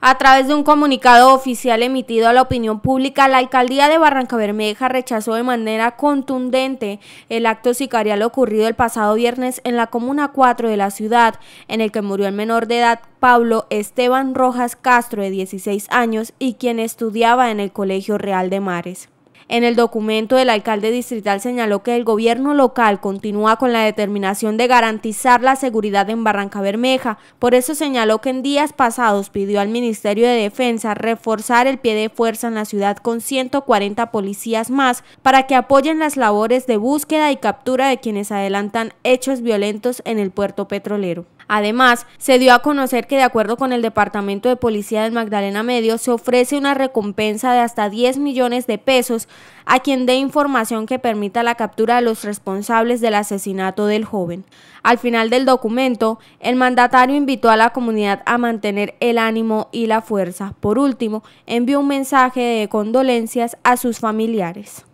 A través de un comunicado oficial emitido a la opinión pública, la alcaldía de Barranca Bermeja rechazó de manera contundente el acto sicarial ocurrido el pasado viernes en la comuna 4 de la ciudad, en el que murió el menor de edad Pablo Esteban Rojas Castro, de 16 años, y quien estudiaba en el Colegio Real de Mares. En el documento, el alcalde distrital señaló que el gobierno local continúa con la determinación de garantizar la seguridad en Barranca Bermeja. Por eso señaló que en días pasados pidió al Ministerio de Defensa reforzar el pie de fuerza en la ciudad con 140 policías más para que apoyen las labores de búsqueda y captura de quienes adelantan hechos violentos en el puerto petrolero. Además, se dio a conocer que de acuerdo con el Departamento de Policía del Magdalena Medio se ofrece una recompensa de hasta 10 millones de pesos a quien dé información que permita la captura de los responsables del asesinato del joven. Al final del documento, el mandatario invitó a la comunidad a mantener el ánimo y la fuerza. Por último, envió un mensaje de condolencias a sus familiares.